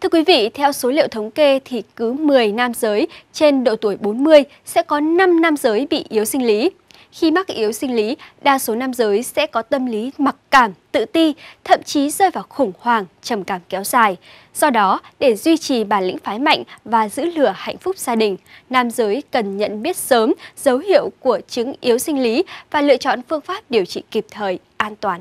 Thưa quý vị, theo số liệu thống kê thì cứ 10 nam giới trên độ tuổi 40 sẽ có 5 nam giới bị yếu sinh lý. Khi mắc yếu sinh lý, đa số nam giới sẽ có tâm lý mặc cảm, tự ti, thậm chí rơi vào khủng hoảng, trầm cảm kéo dài. Do đó, để duy trì bản lĩnh phái mạnh và giữ lửa hạnh phúc gia đình, nam giới cần nhận biết sớm dấu hiệu của chứng yếu sinh lý và lựa chọn phương pháp điều trị kịp thời, an toàn.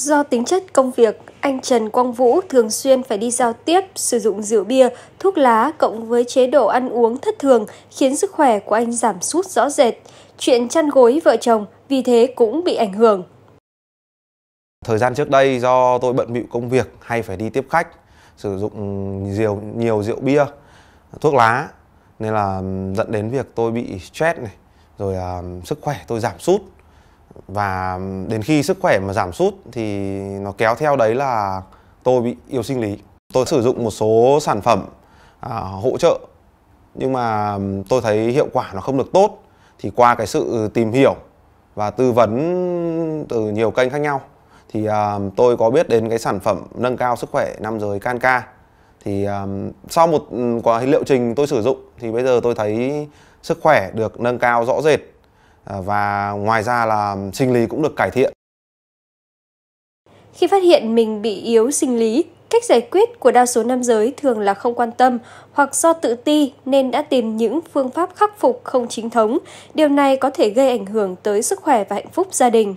Do tính chất công việc, anh Trần Quang Vũ thường xuyên phải đi giao tiếp, sử dụng rượu bia, thuốc lá cộng với chế độ ăn uống thất thường khiến sức khỏe của anh giảm sút rõ rệt. Chuyện chăn gối vợ chồng vì thế cũng bị ảnh hưởng. Thời gian trước đây do tôi bận bịu công việc hay phải đi tiếp khách, sử dụng nhiều, nhiều rượu bia, thuốc lá nên là dẫn đến việc tôi bị stress này, rồi uh, sức khỏe tôi giảm sút và đến khi sức khỏe mà giảm sút thì nó kéo theo đấy là tôi bị yếu sinh lý tôi sử dụng một số sản phẩm à, hỗ trợ nhưng mà tôi thấy hiệu quả nó không được tốt thì qua cái sự tìm hiểu và tư vấn từ nhiều kênh khác nhau thì à, tôi có biết đến cái sản phẩm nâng cao sức khỏe nam giới Canca thì à, sau một quá liệu trình tôi sử dụng thì bây giờ tôi thấy sức khỏe được nâng cao rõ rệt Ờ, và ngoài ra là sinh lý cũng được cải thiện. Khi phát hiện mình bị yếu sinh lý, cách giải quyết của đa số nam giới thường là không quan tâm hoặc do tự ti nên đã tìm những phương pháp khắc phục không chính thống. Điều này có thể gây ảnh hưởng tới sức khỏe và hạnh phúc gia đình.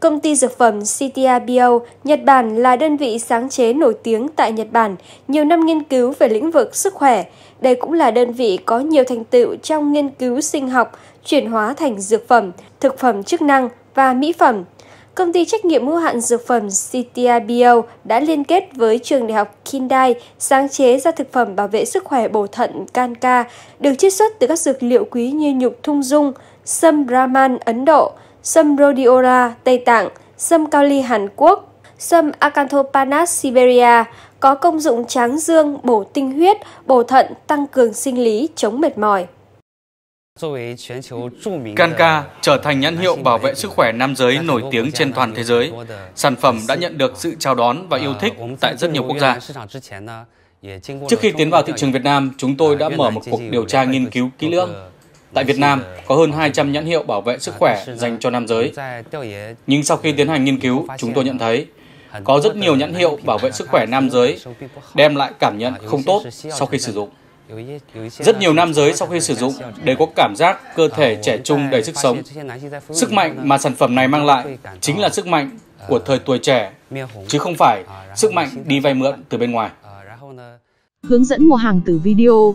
Công ty dược phẩm CTA Nhật Bản là đơn vị sáng chế nổi tiếng tại Nhật Bản, nhiều năm nghiên cứu về lĩnh vực sức khỏe. Đây cũng là đơn vị có nhiều thành tựu trong nghiên cứu sinh học, chuyển hóa thành dược phẩm, thực phẩm chức năng và mỹ phẩm. Công ty trách nhiệm hữu hạn dược phẩm CTA đã liên kết với trường đại học Kindai sáng chế ra thực phẩm bảo vệ sức khỏe bổ thận Kanka, được chiết xuất từ các dược liệu quý như nhục thung dung, sâm Brahman Ấn Độ – sâm Rhodiora Tây Tạng, sâm Cao Ly Hàn Quốc, sâm Acanthopanax Siberia có công dụng tráng dương, bổ tinh huyết, bổ thận, tăng cường sinh lý, chống mệt mỏi. Canca trở thành nhãn hiệu bảo vệ sức khỏe nam giới nổi tiếng trên toàn thế giới. Sản phẩm đã nhận được sự chào đón và yêu thích à, tại rất nhiều quốc gia. Trước khi tiến vào thị trường Việt Nam, chúng tôi đã mở một cuộc điều tra nghiên cứu kỹ lưỡng Tại Việt Nam, có hơn 200 nhãn hiệu bảo vệ sức khỏe dành cho nam giới. Nhưng sau khi tiến hành nghiên cứu, chúng tôi nhận thấy có rất nhiều nhãn hiệu bảo vệ sức khỏe nam giới đem lại cảm nhận không tốt sau khi sử dụng. Rất nhiều nam giới sau khi sử dụng đều có cảm giác cơ thể trẻ trung đầy sức sống. Sức mạnh mà sản phẩm này mang lại chính là sức mạnh của thời tuổi trẻ, chứ không phải sức mạnh đi vay mượn từ bên ngoài. Hướng dẫn mua hàng từ video